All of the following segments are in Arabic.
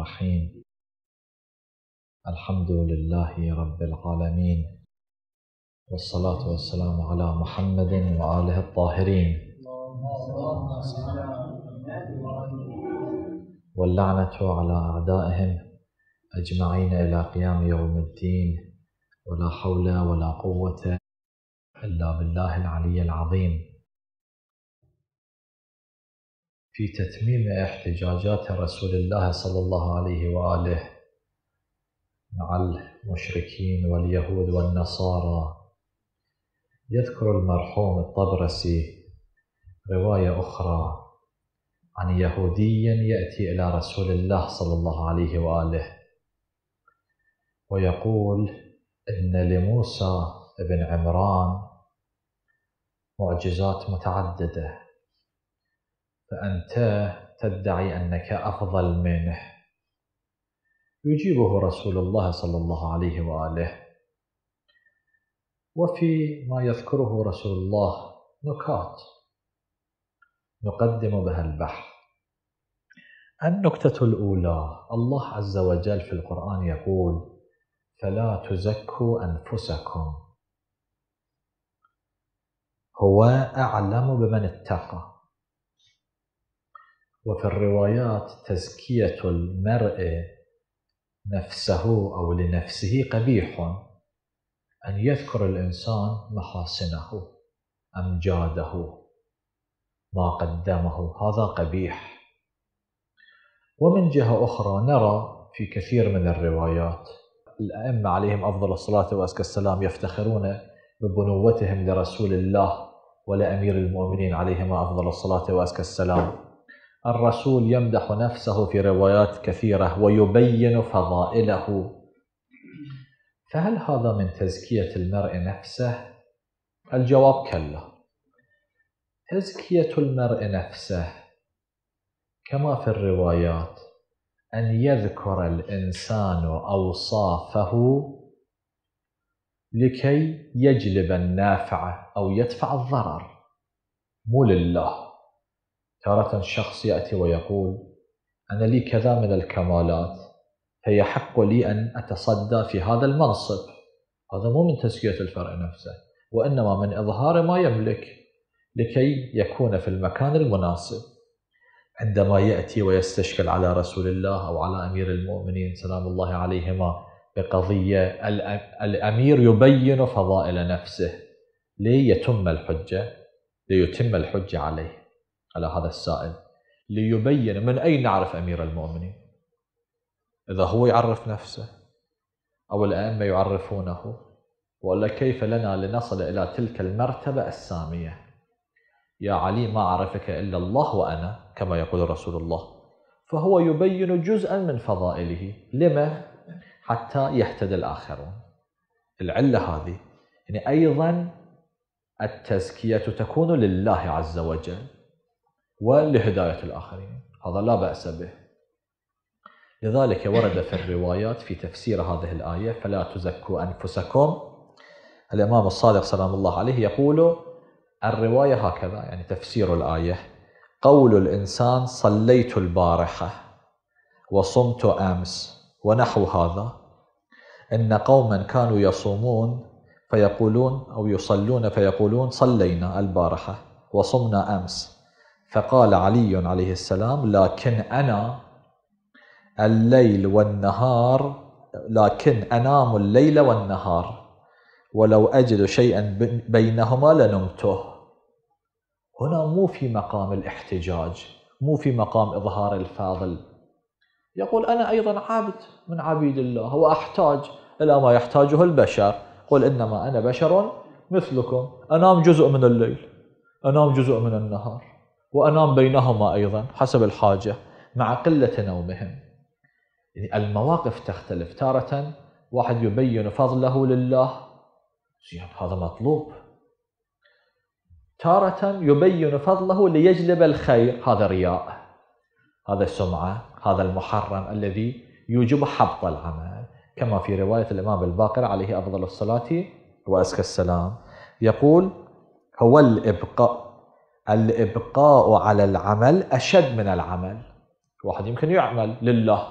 الرحيم الحمد لله رب العالمين والصلاة والسلام على محمد وآله الطاهرين واللعنة على أعدائهم أجمعين إلى قيام يوم الدين ولا حول ولا قوة إلا بالله العلي العظيم في تتميم احتجاجات رسول الله صلى الله عليه واله مع المشركين واليهود والنصارى يذكر المرحوم الطبرسي روايه اخرى عن يهودي ياتي الى رسول الله صلى الله عليه واله ويقول ان لموسى بن عمران معجزات متعدده فأنت تدعي أنك أفضل منه يجيبه رسول الله صلى الله عليه وآله وفي ما يذكره رسول الله نكات نقدم بها البحث النكتة الأولى الله عز وجل في القرآن يقول فلا تزكوا أنفسكم هو أعلم بمن اتقى وفي الروايات تزكية المرء نفسه أو لنفسه قبيح أن يذكر الإنسان محاسنه أمجاده ما قدمه هذا قبيح ومن جهة أخرى نرى في كثير من الروايات الأئمة عليهم أفضل الصلاة وأزكى السلام يفتخرون ببنوتهم لرسول الله ولأمير المؤمنين عليهما أفضل الصلاة وأزكى السلام الرسول يمدح نفسه في روايات كثيرة ويبين فضائله فهل هذا من تزكية المرء نفسه؟ الجواب كلا تزكية المرء نفسه كما في الروايات أن يذكر الإنسان أوصافه لكي يجلب النافع أو يدفع الضرر مو لله تارة شخص يأتي ويقول أنا لي كذا من الكمالات فيحق لي أن أتصدى في هذا المنصب هذا مو من تزكية الفرع نفسه وإنما من إظهار ما يملك لكي يكون في المكان المناسب عندما يأتي ويستشكل على رسول الله أو على أمير المؤمنين سلام الله عليهما بقضية الأمير يبين فضائل نفسه ليتم الحجة ليتم الحجة عليه على هذا السائل ليبين من أين نعرف أمير المؤمنين إذا هو يعرف نفسه أو الأئمة يعرفونه ولا كيف لنا لنصل إلى تلك المرتبة السامية يا علي ما عرفك إلا الله وأنا كما يقول رسول الله فهو يبين جزءا من فضائله لما حتى يهتدي الآخرون العلة هذه يعني أيضا التزكية تكون لله عز وجل ولهداية الآخرين هذا لا بأس به لذلك ورد في الروايات في تفسير هذه الآية فلا تزكوا أنفسكم الإمام الصادق سلام الله عليه يقول الرواية هكذا يعني تفسير الآية قول الإنسان صليت البارحة وصمت أمس ونحو هذا إن قوما كانوا يصومون فيقولون أو يصلون فيقولون صلينا البارحة وصمنا أمس فقال علي عليه السلام لكن أنا الليل والنهار لكن أنام الليل والنهار ولو أجد شيئا بينهما لنمته هنا مو في مقام الاحتجاج مو في مقام إظهار الفاضل يقول أنا أيضا عبد من عبيد الله وأحتاج إلى ما يحتاجه البشر قل إنما أنا بشر مثلكم أنام جزء من الليل أنام جزء من النهار وأنام بينهما أيضا حسب الحاجة مع قلة نومهم يعني المواقف تختلف تارة واحد يبين فضله لله هذا مطلوب تارة يبين فضله ليجلب الخير هذا رياء هذا السمعة هذا المحرم الذي يوجب حبط العمل كما في رواية الإمام الباقر عليه أفضل الصلاة وأزكى السلام يقول هو الإبقاء الإبقاء على العمل أشد من العمل واحد يمكن يعمل لله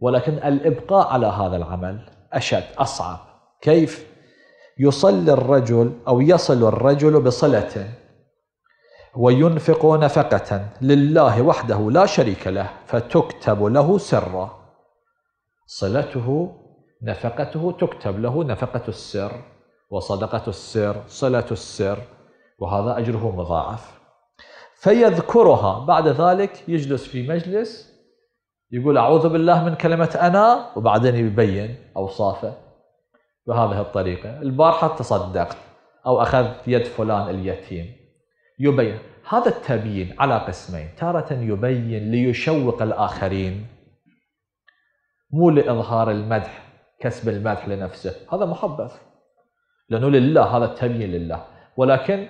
ولكن الإبقاء على هذا العمل أشد أصعب كيف؟ يصلي الرجل أو يصل الرجل بصلة وينفق نفقة لله وحده لا شريك له فتكتب له سرا صلته نفقته تكتب له نفقة السر وصدقة السر صلة السر وهذا أجره مضاعف فيذكرها بعد ذلك يجلس في مجلس يقول أعوذ بالله من كلمة أنا وبعدين يبين أوصافه بهذه الطريقة البارحة تصدقت أو أخذت يد فلان اليتيم يبين هذا التبيين على قسمين تارة يبين ليشوق الآخرين مو لإظهار المدح كسب المدح لنفسه هذا محبث لأنه لله هذا التبيين لله ولكن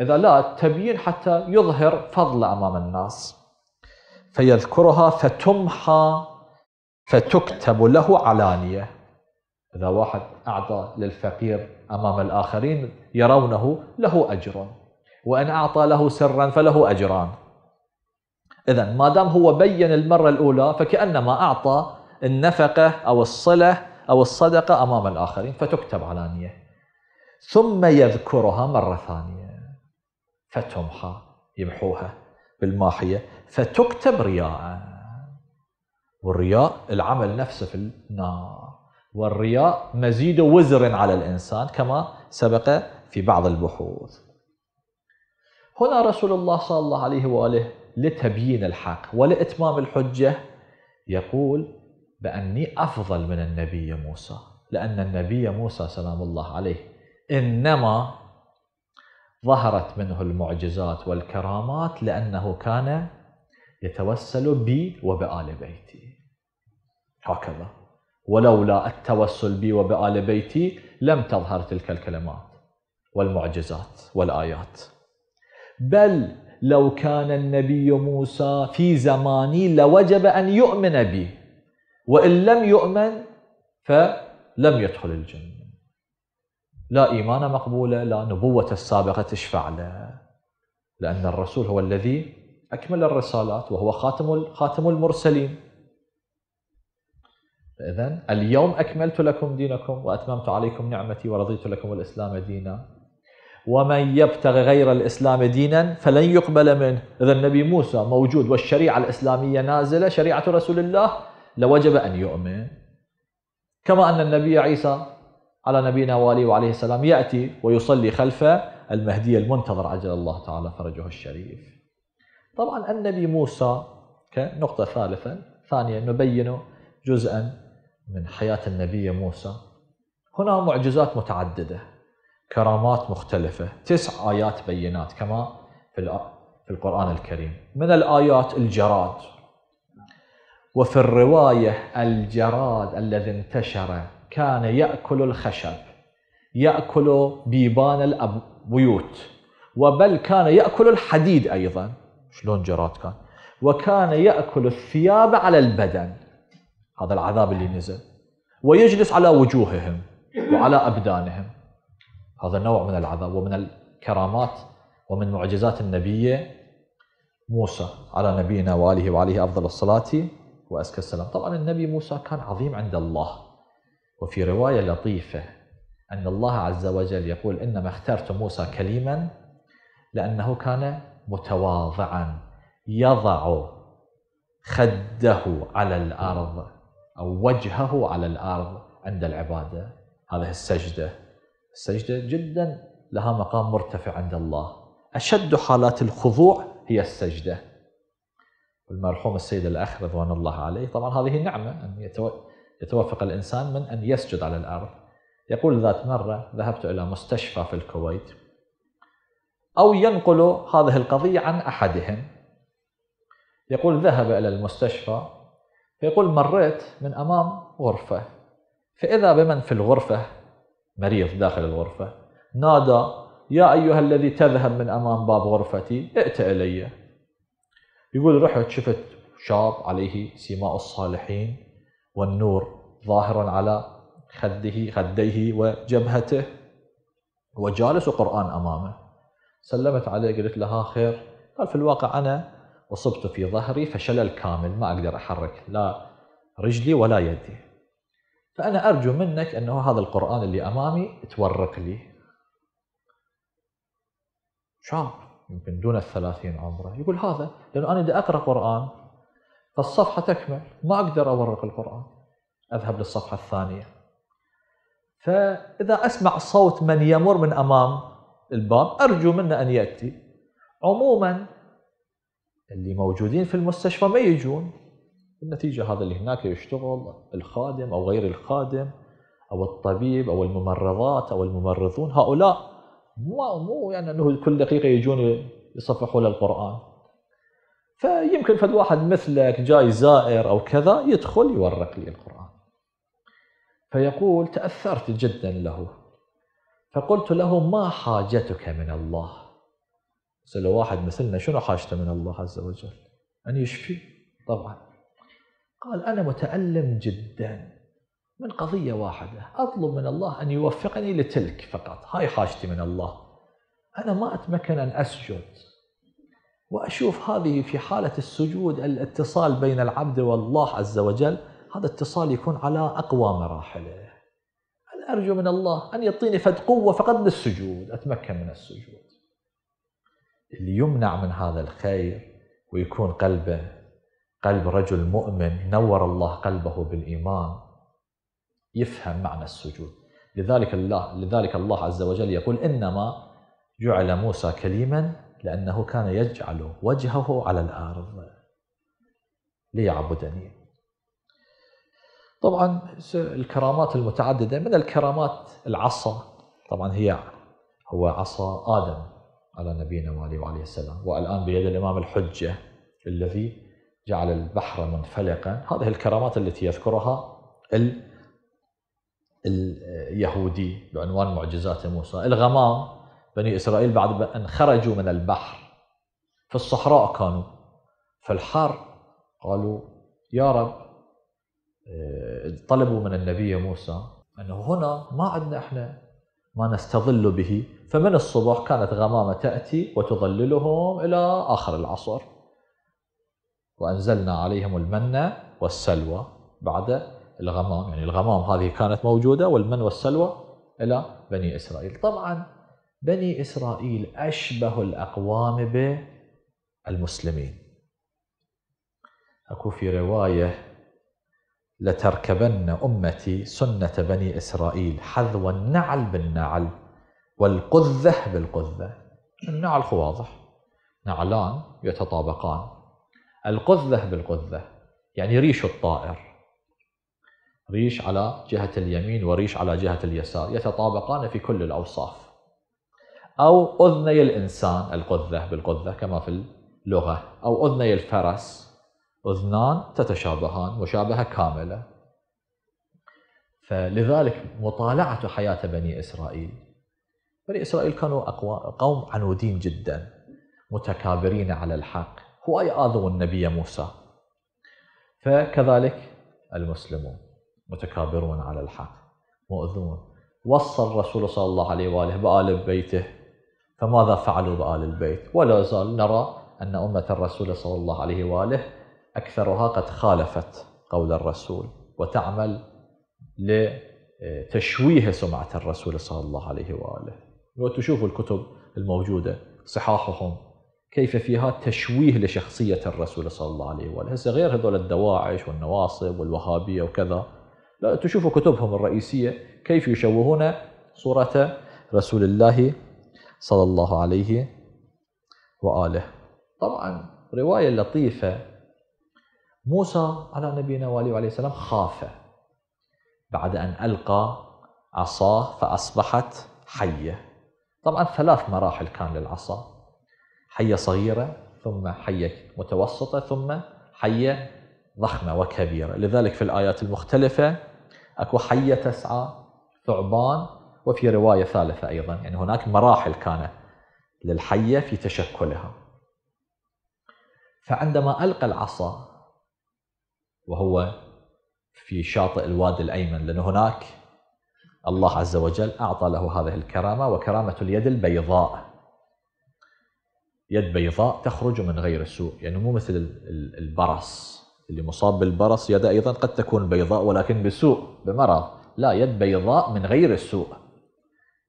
إذا لا التبيين حتى يظهر فضله أمام الناس فيذكرها فتمحى فتكتب له علانية إذا واحد أعطى للفقير أمام الآخرين يرونه له أجر وإن أعطى له سرا فله أجران إذا ما دام هو بين المرة الأولى فكأنما أعطى النفقة أو الصلة أو الصدقة أمام الآخرين فتكتب علانية ثم يذكرها مرة ثانية فتمحى يمحوها بالماحية فتكتب رياء والرياء العمل نفسه في النار والرياء مزيد وزر على الإنسان كما سبق في بعض البحوث هنا رسول الله صلى الله عليه وآله لتبيين الحق ولإتمام الحجة يقول بأني أفضل من النبي موسى لأن النبي موسى سلام الله عليه إنما ظهرت منه المعجزات والكرامات لأنه كان يتوسل بي وبآل بيتي هكذا ولولا التوسل بي وبآل بيتي لم تظهر تلك الكلمات والمعجزات والآيات بل لو كان النبي موسى في زماني لوجب أن يؤمن بي وإن لم يؤمن فلم يدخل الجنة لا إيمانه مقبولة لا نبوة السابقة تشفع له لأن الرسول هو الذي أكمل الرسالات وهو خاتم خاتم المرسلين إذا اليوم أكملت لكم دينكم وأتممت عليكم نعمتي ورضيت لكم الإسلام دينا ومن يبتغي غير الإسلام دينا فلن يقبل منه إذا النبي موسى موجود والشريعة الإسلامية نازلة شريعة رسول الله لوجب أن يؤمن كما أن النبي عيسى على نبينا وآله وعليه السلام يأتي ويصلي خلف المهدي المنتظر عجل الله تعالى فرجه الشريف طبعا النبي موسى كنقطة ثالثا ثانية نبين جزءا من حياة النبي موسى هنا معجزات متعددة كرامات مختلفة تسع آيات بينات كما في القرآن الكريم من الآيات الجراد وفي الرواية الجراد الذي انتشر كان يأكل الخشب يأكل بيبان البيوت وبل كان يأكل الحديد أيضا شلون جرات كان وكان يأكل الثياب على البدن هذا العذاب اللي نزل ويجلس على وجوههم وعلى أبدانهم هذا نوع من العذاب ومن الكرامات ومن معجزات النبي موسى على نبينا وآله وعليه أفضل الصلاة وأزكى السلام طبعا النبي موسى كان عظيم عند الله وفي رواية لطيفة أن الله عز وجل يقول إنما اخترت موسى كليما لأنه كان متواضعا يضع خده على الأرض أو وجهه على الأرض عند العبادة هذه السجدة السجدة جدا لها مقام مرتفع عند الله أشد حالات الخضوع هي السجدة المرحوم السيد الأخ رضوان الله عليه طبعا هذه نعمة أن يتوفق الإنسان من أن يسجد على الأرض يقول ذات مرة ذهبت إلى مستشفى في الكويت أو ينقل هذه القضية عن أحدهم يقول ذهب إلى المستشفى فيقول مريت من أمام غرفة فإذا بمن في الغرفة مريض داخل الغرفة نادى يا أيها الذي تذهب من أمام باب غرفتي ائت إلي يقول رحت شفت شاب عليه سماء الصالحين والنور ظاهرا على خده خديه وجبهته وجالس وقرآن أمامه سلمت عليه قلت لها خير قال في الواقع أنا أصبت في ظهري فشلل كامل ما أقدر أحرك لا رجلي ولا يدي فأنا أرجو منك أنه هذا القرآن اللي أمامي تورق لي شاب يمكن دون الثلاثين عمره يقول هذا لأنه أنا بدي أقرأ قرآن فالصفحة تكمل ما أقدر أورق القرآن أذهب للصفحة الثانية فإذا أسمع صوت من يمر من أمام الباب أرجو منه أن يأتي عموما اللي موجودين في المستشفى ما يجون النتيجة هذا اللي هناك يشتغل الخادم أو غير الخادم أو الطبيب أو الممرضات أو الممرضون هؤلاء مو مو يعني أنه كل دقيقة يجون يصفحوا للقرآن فيمكن فد واحد مثلك جاي زائر او كذا يدخل يورق لي القران فيقول تاثرت جدا له فقلت له ما حاجتك من الله سأله واحد مثلنا شنو حاجته من الله عز وجل أن يشفي طبعا قال أنا متألم جدا من قضية واحدة أطلب من الله أن يوفقني لتلك فقط هاي حاجتي من الله أنا ما أتمكن أن أسجد وأشوف هذه في حالة السجود الاتصال بين العبد والله عز وجل هذا اتصال يكون على أقوى مراحله أنا أرجو من الله أن يعطيني فد قوة فقط للسجود أتمكن من السجود اللي يمنع من هذا الخير ويكون قلبه قلب رجل مؤمن نور الله قلبه بالإيمان يفهم معنى السجود لذلك الله لذلك الله عز وجل يقول إنما جعل موسى كليما لأنه كان يجعل وجهه على الأرض ليعبدني طبعا الكرامات المتعددة من الكرامات العصا طبعا هي هو عصا آدم على نبينا وآله وعليه السلام والآن بيد الإمام الحجة الذي جعل البحر منفلقا هذه الكرامات التي يذكرها ال... اليهودي بعنوان معجزات موسى الغمام بني إسرائيل بعد أن خرجوا من البحر في الصحراء كانوا في الحر قالوا يا رب آه، طلبوا من النبي موسى أنه هنا ما عندنا إحنا ما نستظل به فمن الصبح كانت غمامة تأتي وتظللهم إلى آخر العصر وأنزلنا عليهم المن والسلوى بعد الغمام يعني الغمام هذه كانت موجودة والمن والسلوى إلى بني إسرائيل طبعا بني إسرائيل أشبه الأقوام بالمسلمين أكو في رواية لتركبن أمتي سنة بني إسرائيل حذو النعل بالنعل والقذة بالقذة النعل هو واضح نعلان يتطابقان القذة بالقذة يعني ريش الطائر ريش على جهة اليمين وريش على جهة اليسار يتطابقان في كل الأوصاف أو أذني الإنسان القذة بالقذة كما في اللغة أو أذني الفرس أذنان تتشابهان مشابهة كاملة فلذلك مطالعة حياة بني إسرائيل بني إسرائيل كانوا قوم عنودين جدا متكابرين على الحق هواي آذوا النبي موسى فكذلك المسلمون متكابرون على الحق مؤذون وصى الرسول صلى الله عليه وآله بآل بيته فماذا فعلوا بآل البيت ولا زال نرى أن أمة الرسول صلى الله عليه وآله أكثرها قد خالفت قول الرسول وتعمل لتشويه سمعة الرسول صلى الله عليه وآله وتشوفوا الكتب الموجودة صحاحهم كيف فيها تشويه لشخصية الرسول صلى الله عليه وآله هسه غير هذول الدواعش والنواصب والوهابية وكذا لا تشوفوا كتبهم الرئيسية كيف يشوهون صورة رسول الله صلى الله عليه وآله طبعا رواية لطيفة موسى على نبينا وآله عليه السلام خاف بعد أن ألقى عصاه فأصبحت حية طبعا ثلاث مراحل كان للعصا حية صغيرة ثم حية متوسطة ثم حية ضخمة وكبيرة لذلك في الآيات المختلفة أكو حية تسعى ثعبان وفي رواية ثالثة أيضا يعني هناك مراحل كانت للحية في تشكلها فعندما ألقى العصا وهو في شاطئ الوادي الأيمن لأن هناك الله عز وجل أعطى له هذه الكرامة وكرامة اليد البيضاء يد بيضاء تخرج من غير سوء يعني مو مثل البرص اللي مصاب بالبرص يده أيضا قد تكون بيضاء ولكن بسوء بمرض لا يد بيضاء من غير السوء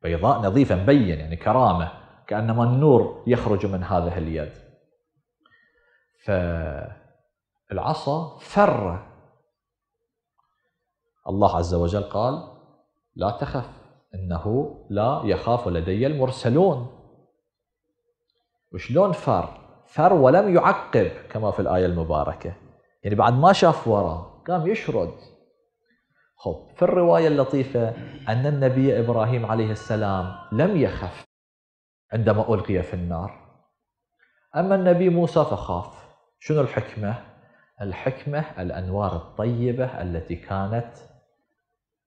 بيضاء نظيفة مبين يعني كرامة كأنما النور يخرج من هذه اليد فالعصا فر الله عز وجل قال لا تخف إنه لا يخاف لدي المرسلون وشلون فر فر ولم يعقب كما في الآية المباركة يعني بعد ما شاف وراء قام يشرد خب في الرواية اللطيفة أن النبي إبراهيم عليه السلام لم يخف عندما ألقي في النار أما النبي موسى فخاف شنو الحكمة؟ الحكمة الأنوار الطيبة التي كانت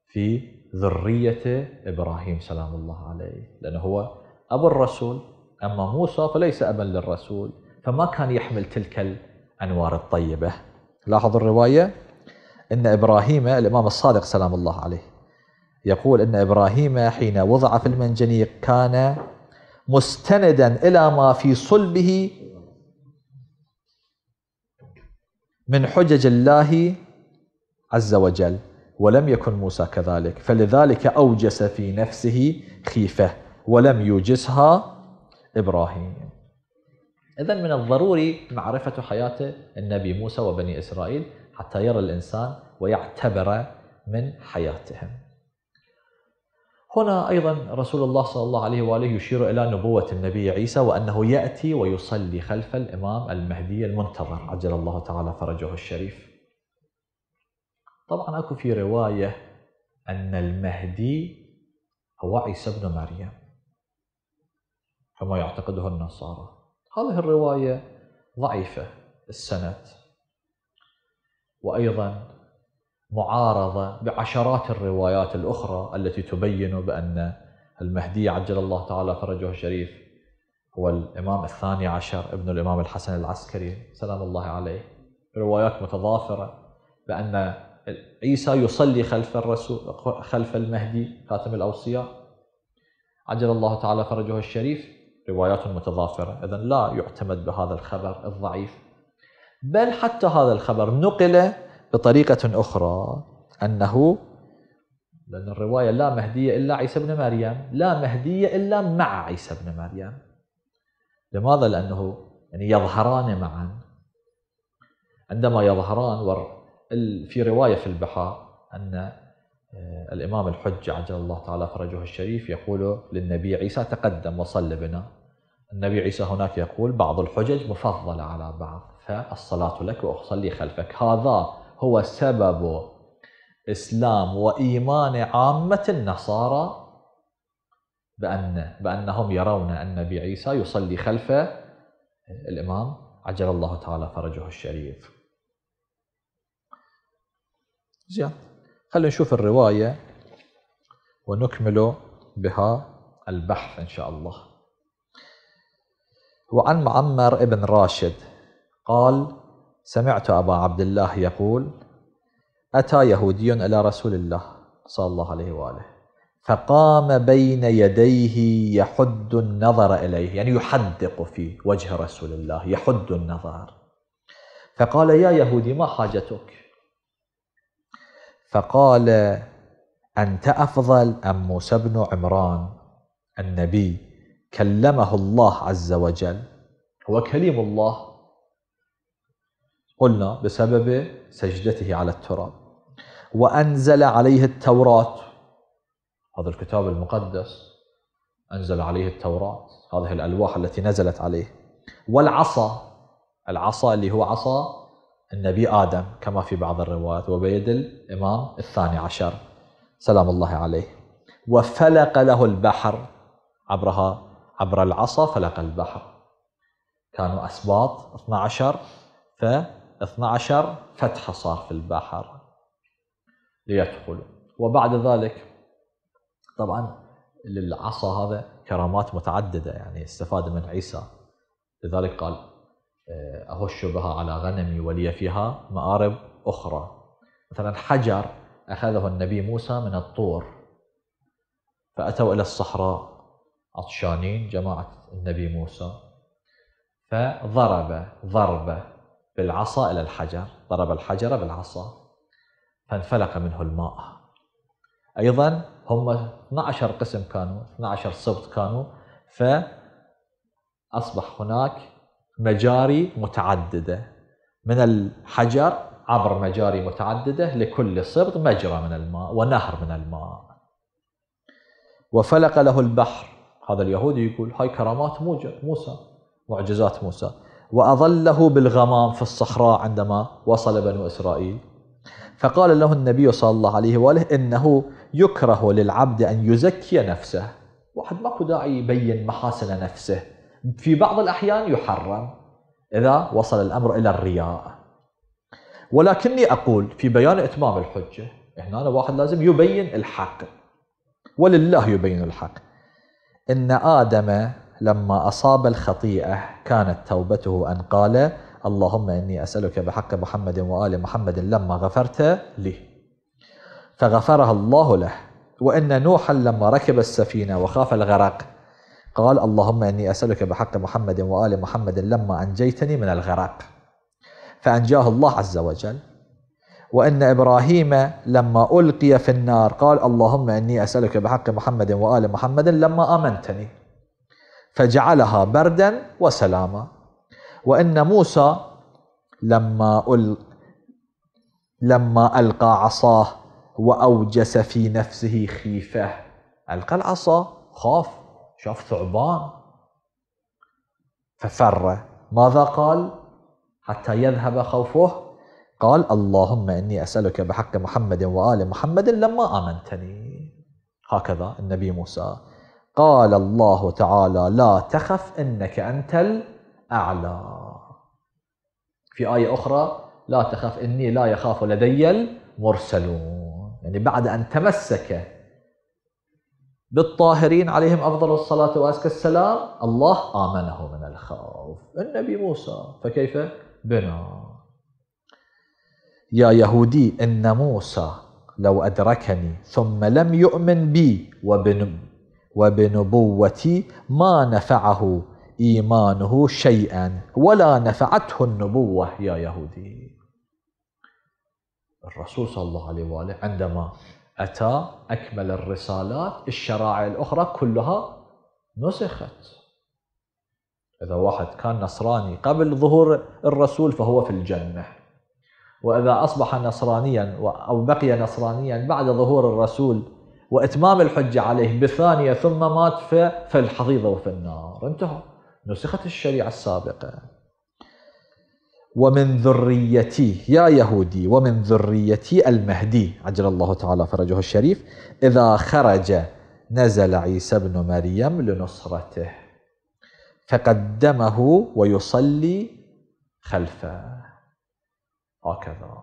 في ذرية إبراهيم سلام الله عليه لأنه هو أبو الرسول أما موسى فليس أبا للرسول فما كان يحمل تلك الأنوار الطيبة لاحظ الرواية أن إبراهيم الإمام الصادق سلام الله عليه يقول أن إبراهيم حين وضع في المنجنيق كان مستندا إلى ما في صلبه من حجج الله عز وجل ولم يكن موسى كذلك فلذلك أوجس في نفسه خيفة ولم يوجسها إبراهيم إذا من الضروري معرفة حياة النبي موسى وبني إسرائيل حتى يرى الإنسان ويعتبر من حياتهم هنا أيضا رسول الله صلى الله عليه وآله يشير إلى نبوة النبي عيسى وأنه يأتي ويصلي خلف الإمام المهدي المنتظر عجل الله تعالى فرجه الشريف طبعا أكو في رواية أن المهدي هو عيسى بن مريم كما يعتقده النصارى هذه الرواية ضعيفة السند وأيضا معارضة بعشرات الروايات الأخرى التي تبين بأن المهدي عجل الله تعالى فرجه الشريف هو الإمام الثاني عشر ابن الإمام الحسن العسكري سلام الله عليه روايات متضافرة بأن عيسى يصلي خلف الرسول خلف المهدي خاتم الأوصياء عجل الله تعالى فرجه الشريف روايات متضافرة إذا لا يعتمد بهذا الخبر الضعيف بل حتى هذا الخبر نقل بطريقة أخرى أنه لأن الرواية لا مهدية إلا عيسى بن مريم لا مهدية إلا مع عيسى بن مريم لماذا؟ لأنه يعني يظهران معا عندما يظهران في رواية في البحار أن آه، الإمام الحج عجل الله تعالى فرجه الشريف يقول للنبي عيسى تقدم وصل بنا النبي عيسى هناك يقول بعض الحجج مفضلة على بعض فالصلاة لك وأصلي خلفك هذا هو سبب إسلام وإيمان عامة النصارى بأن بأنهم يرون النبي عيسى يصلي خلف الإمام عجل الله تعالى فرجه الشريف زين خلينا نشوف الرواية ونكمل بها البحث إن شاء الله وعن معمر بن راشد قال سمعت أبا عبد الله يقول أتى يهودي إلى رسول الله صلى الله عليه وآله فقام بين يديه يحد النظر إليه يعني يحدق في وجه رسول الله يحد النظر فقال يا يهودي ما حاجتك فقال أنت أفضل أم موسى بن عمران النبي كلمه الله عز وجل هو كليم الله قلنا بسبب سجدته على التراب وأنزل عليه التوراة هذا الكتاب المقدس أنزل عليه التوراة هذه الألواح التي نزلت عليه والعصا العصا اللي هو عصا النبي آدم كما في بعض الروايات وبيد الإمام الثاني عشر سلام الله عليه وفلق له البحر عبرها عبر العصا فلق البحر كانوا أسباط 12 ف 12 فتحة صار في البحر ليدخلوا وبعد ذلك طبعا للعصا هذا كرامات متعددة يعني استفاد من عيسى لذلك قال آه، أهش بها على غنمي ولي فيها مآرب أخرى مثلا حجر أخذه النبي موسى من الطور فأتوا إلى الصحراء عطشانين جماعة النبي موسى فضرب ضربة بالعصا إلى الحجر ضرب الحجر بالعصا فانفلق منه الماء أيضا هم 12 قسم كانوا 12 سبط كانوا فأصبح هناك مجاري متعددة من الحجر عبر مجاري متعددة لكل سبط مجرى من الماء ونهر من الماء وفلق له البحر هذا اليهودي يقول هاي كرامات موسى معجزات موسى وأظله بالغمام في الصحراء عندما وصل بنو إسرائيل فقال له النبي صلى الله عليه وآله إنه يكره للعبد أن يزكي نفسه واحد ماكو داعي يبين محاسن نفسه في بعض الأحيان يحرم إذا وصل الأمر إلى الرياء ولكني أقول في بيان إتمام الحجة هنا واحد لازم يبين الحق ولله يبين الحق إن آدم لما أصاب الخطيئة كانت توبته أن قال اللهم إني أسألك بحق محمد وآل محمد لما غفرت لي فغفرها الله له وإن نوحا لما ركب السفينة وخاف الغرق قال اللهم إني أسألك بحق محمد وآل محمد لما أنجيتني من الغرق فأنجاه الله عز وجل وأن إبراهيم لما ألقي في النار قال اللهم إني أسألك بحق محمد وآل محمد لما أمنتني فجعلها بردا وسلاما وأن موسى لما أل... لما ألقى عصاه وأوجس في نفسه خيفة ألقى العصا خاف شاف ثعبان ففر ماذا قال حتى يذهب خوفه قال اللهم إني أسألك بحق محمد وآل محمد لما آمنتني هكذا النبي موسى قال الله تعالى لا تخف إنك أنت الأعلى في آية أخرى لا تخف إني لا يخاف لدي المرسلون يعني بعد أن تمسك بالطاهرين عليهم أفضل الصلاة وأزكى السلام الله آمنه من الخوف النبي موسى فكيف بنا يا يهودي إن موسى لو أدركني ثم لم يؤمن بي وبن وبنبوتي ما نفعه إيمانه شيئا ولا نفعته النبوة يا يهودي الرسول صلى الله عليه وآله عندما أتى أكمل الرسالات الشرائع الأخرى كلها نسخت إذا واحد كان نصراني قبل ظهور الرسول فهو في الجنة وإذا أصبح نصرانيا أو بقي نصرانيا بعد ظهور الرسول وإتمام الحجة عليه بثانية ثم مات في الحضيضة وفي النار انتهى نسخت الشريعة السابقة ومن ذريتي يا يهودي ومن ذريتي المهدي عجل الله تعالى فرجه الشريف إذا خرج نزل عيسى بن مريم لنصرته فقدمه ويصلي خلفه هكذا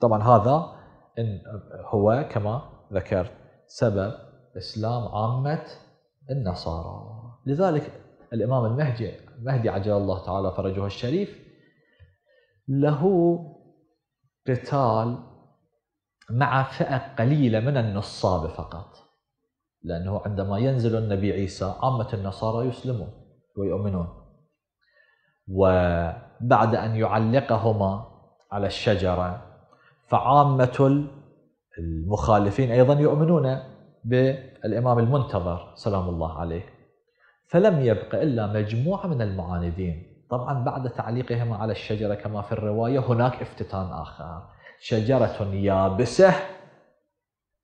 طبعا هذا إن هو كما ذكرت سبب إسلام عامة النصارى لذلك الإمام المهدي المهدي عجل الله تعالى فرجه الشريف له قتال مع فئة قليلة من النصاب فقط لأنه عندما ينزل النبي عيسى عامة النصارى يسلمون ويؤمنون وبعد أن يعلقهما على الشجرة فعامة المخالفين أيضا يؤمنون بالإمام المنتظر سلام الله عليه فلم يبق إلا مجموعة من المعاندين طبعا بعد تعليقهم على الشجرة كما في الرواية هناك افتتان آخر شجرة يابسة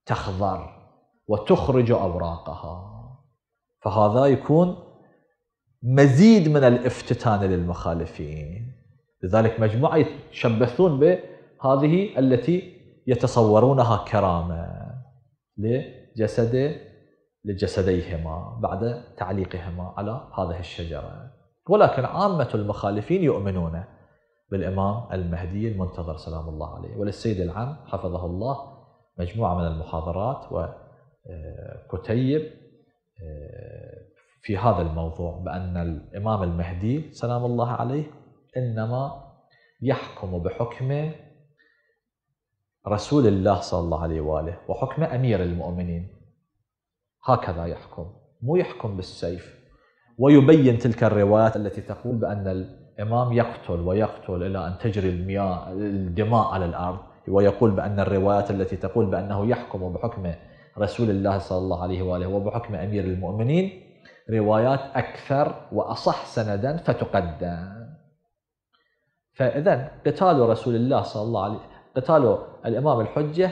تخضر وتخرج أوراقها فهذا يكون مزيد من الافتتان للمخالفين لذلك مجموعة يتشبثون بهذه التي يتصورونها كرامة لجسد لجسديهما بعد تعليقهما على هذه الشجرة ولكن عامة المخالفين يؤمنون بالإمام المهدي المنتظر سلام الله عليه وللسيد العم حفظه الله مجموعة من المحاضرات وكتيب آه، آه، في هذا الموضوع بأن الإمام المهدي سلام الله عليه إنما يحكم بحكم رسول الله صلى الله عليه وآله وحكم أمير المؤمنين هكذا يحكم مو يحكم بالسيف ويبين تلك الروايات التي تقول بأن الإمام يقتل ويقتل إلى أن تجري المياه الدماء على الأرض ويقول بأن الروايات التي تقول بأنه يحكم بحكم رسول الله صلى الله عليه وآله وبحكم أمير المؤمنين روايات أكثر وأصح سندا فتقدم فإذا قتال رسول الله صلى الله عليه قتال الإمام الحجة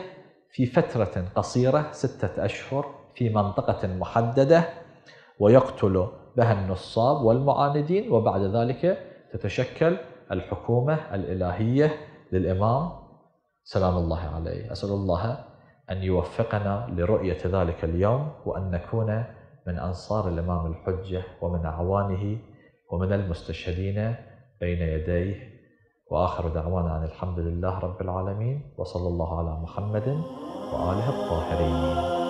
في فترة قصيرة ستة أشهر في منطقة محددة ويقتل بها النصاب والمعاندين وبعد ذلك تتشكل الحكومة الإلهية للإمام سلام الله عليه أسأل الله أن يوفقنا لرؤية ذلك اليوم وأن نكون من أنصار الإمام الحجة ومن أعوانه ومن المستشهدين بين يديه واخر دعوانا ان الحمد لله رب العالمين وصلى الله على محمد واله الطاهرين